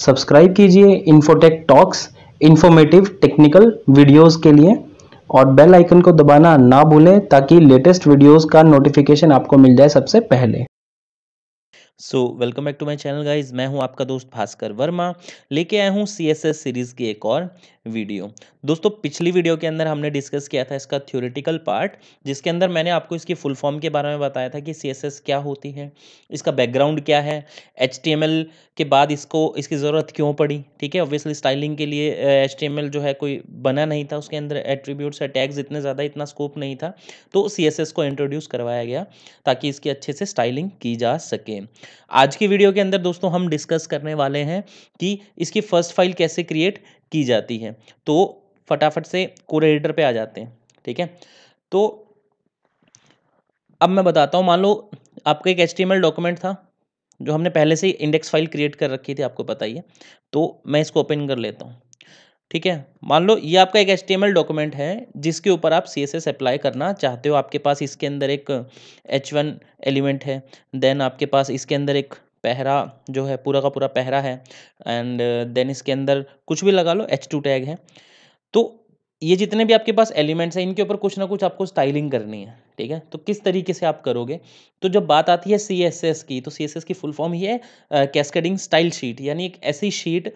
subscribe कीजिए Infotech Talks informative technical videos के लिए और बेल आइकन को दबाना ना भूलें ताकि लेटेस्ट वीडियोस का नोटिफिकेशन आपको मिल जाए सबसे पहले so welcome back to my channel guys मैं हूं आपका दोस्त भास्कर वर्मा लेके आया हूं सीएसएस सीरीज़ की एक और वीडियो दोस्तों पिछली वीडियो के अंदर हमने डिस्कस किया था इसका थ्योरेटिकल पार्ट जिसके अंदर मैंने आपको इसकी फुल फॉर्म के बारे में बताया था कि सी क्या होती है इसका बैकग्राउंड क्या है एच के बाद इसको इसकी ज़रूरत क्यों पड़ी ठीक है ऑब्वियसली स्टाइलिंग के लिए एच जो है कोई बना नहीं था उसके अंदर एट्रीब्यूट्स या टैग्स इतने ज़्यादा इतना स्कोप नहीं था तो सी को इंट्रोड्यूस करवाया गया ताकि इसकी अच्छे से स्टाइलिंग की जा सके आज की वीडियो के अंदर दोस्तों हम डिस्कस करने वाले हैं कि इसकी फर्स्ट फाइल कैसे क्रिएट की जाती है तो फटाफट से कोरिलेटर पे आ जाते हैं ठीक है तो अब मैं बताता हूँ मान लो आपका एक एच डॉक्यूमेंट था जो हमने पहले से इंडेक्स फाइल क्रिएट कर रखी थी आपको पता ही है तो मैं इसको ओपन कर लेता हूँ ठीक है मान लो ये आपका एक एच डॉक्यूमेंट है जिसके ऊपर आप सी एस अप्लाई करना चाहते हो आपके पास इसके अंदर एक एच वन एलिमेंट है देन आपके पास इसके अंदर एक पहरा जो है पूरा का पूरा पहरा है एंड देन uh, इसके अंदर कुछ भी लगा लो एच टू टैग है तो ये जितने भी आपके पास एलिमेंट्स हैं इनके ऊपर कुछ ना कुछ आपको स्टाइलिंग करनी है ठीक है तो किस तरीके से आप करोगे तो जब बात आती है सी एस एस की तो सी एस एस की फुल फॉर्म ही है कैस्केडिंग स्टाइल शीट यानी एक ऐसी शीट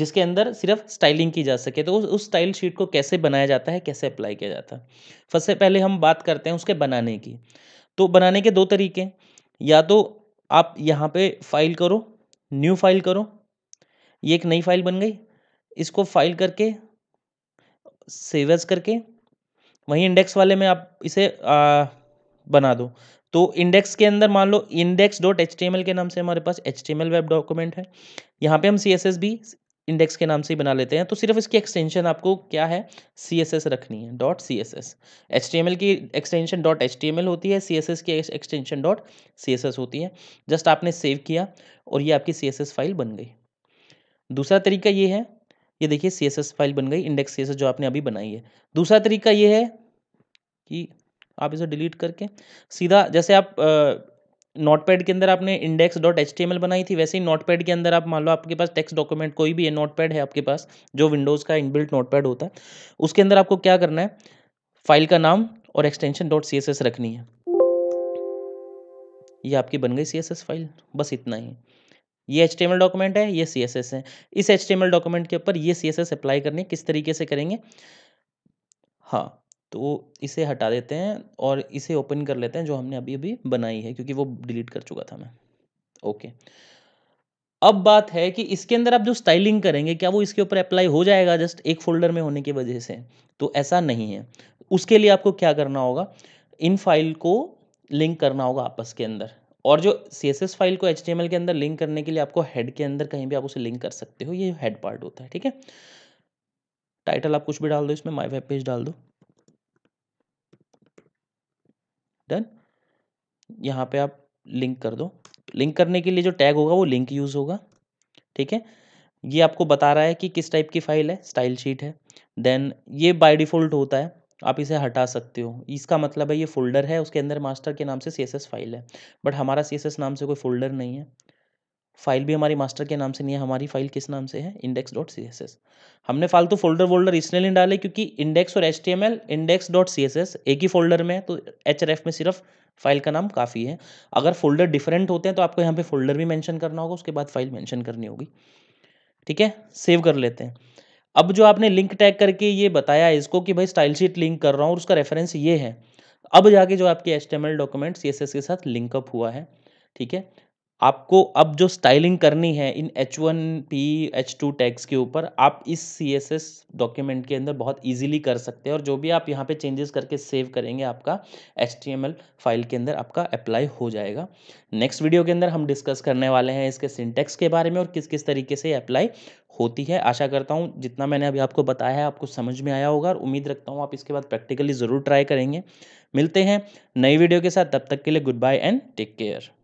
जिसके अंदर सिर्फ स्टाइलिंग की जा सके तो उस स्टाइल शीट को कैसे बनाया जाता है कैसे अप्लाई किया जाता है फर्स्ट से पहले हम बात करते हैं उसके बनाने की तो बनाने के दो तरीके या तो आप यहाँ पे फाइल करो न्यू फाइल करो ये एक नई फाइल बन गई इसको फाइल करके सेवेज करके वहीं इंडेक्स वाले में आप इसे आ, बना दो तो इंडेक्स के अंदर मान लो इंडेक्स डॉट एच के नाम से हमारे पास एच वेब डॉक्यूमेंट है यहाँ पे हम सी भी इंडेक्स के नाम से ही बना लेते हैं तो सिर्फ इसकी एक्सटेंशन आपको क्या है सी एस एस रखनी है dot C S S H T M L की extension dot H T M L होती है सी एस एस की extension dot C S S होती है जस्ट आपने सेव किया और ये आपकी सी एस एस फाइल बन गई दूसरा तरीका ये है ये देखिए सी एस एस फाइल बन गई इंडेक्स सी एस एस जो आपने अभी बनाई है दूसरा तरीका ये है कि आप इसे डिलीट करके सीधा जैसे आप नोटपैड के अंदर आपने index dot H T M L बनाई थी वैसे ही नोटपैड के अंदर आप मान लो आपके पास टेक्स्ट डॉक्यूमेंट कोई भी है नोटपैड है आपके पास जो विंडोज़ का इनबिल्ट नोटपैड होता है उसके अंदर आपको क्या करना है फाइल का नाम और extension dot C S S रखनी है ये आपकी बन गई सी एस एस फाइल बस इतना ही ये H T M L document है ये सी एस एस है इस H T M L document के ऊपर ये सी एस एस अप्लाई करनी है किस तरीके से करेंगे हाँ तो इसे हटा देते हैं और इसे ओपन कर लेते हैं जो हमने अभी अभी बनाई है क्योंकि वो डिलीट कर चुका था मैं ओके अब बात है कि इसके अंदर आप जो स्टाइलिंग करेंगे क्या वो इसके ऊपर अप्लाई हो जाएगा जस्ट एक फोल्डर में होने की वजह से तो ऐसा नहीं है उसके लिए आपको क्या करना होगा इन फाइल को लिंक करना होगा आपस के अंदर और जो सी एस एस फाइल को एच टी एम एल के अंदर लिंक करने के लिए आपको हेड के अंदर कहीं भी आप उसे लिंक कर सकते हो ये हेड पार्ट होता है ठीक है टाइटल आप कुछ भी डाल दो इसमें माई वेब पेज डाल दो डन यहाँ पे आप लिंक कर दो लिंक करने के लिए जो टैग होगा वो लिंक यूज़ होगा ठीक है ये आपको बता रहा है कि किस टाइप की फाइल है स्टाइल शीट है देन ये बाय डिफ़ॉल्ट होता है आप इसे हटा सकते हो इसका मतलब है ये फोल्डर है उसके अंदर मास्टर के नाम से सी फाइल है बट हमारा सी नाम से कोई फोल्डर नहीं है फाइल भी हमारी मास्टर के नाम से नहीं है हमारी फाइल किस नाम से है index dot C S S हमने फालतू फोल्डर वोल्डर इसलिए नहीं डाले क्योंकि इंडेक्स और H T M L index dot C S S एक ही फोल्डर में है तो एच आर एफ में सिर्फ फाइल का नाम काफ़ी है अगर फोल्डर डिफरेंट होते हैं तो आपको यहाँ पे फोल्डर भी मैंशन करना होगा उसके बाद फाइल मैंशन करनी होगी ठीक है सेव कर लेते हैं अब जो आपने लिंक टैग करके ये बताया इसको कि भाई स्टाइल शीट लिंक कर रहा हूँ और उसका रेफरेंस ये है अब जाके जो आपके एच डॉक्यूमेंट सी के साथ लिंकअप हुआ है ठीक है आपको अब जो स्टाइलिंग करनी है इन H one P H two tags के ऊपर आप इस सी एस एस डॉक्यूमेंट के अंदर बहुत ईजीली कर सकते हैं और जो भी आप यहाँ पे चेंजेस करके सेव करेंगे आपका H T M L file के अंदर आपका अप्लाई हो जाएगा नेक्स्ट वीडियो के अंदर हम डिस्कस करने वाले हैं इसके सिंटेक्स के बारे में और किस किस तरीके से अप्लाई होती है आशा करता हूँ जितना मैंने अभी आपको बताया है आपको समझ में आया होगा और उम्मीद रखता हूँ आप इसके बाद प्रैक्टिकली ज़रूर ट्राई करेंगे मिलते हैं नई वीडियो के साथ तब तक के लिए goodbye and take care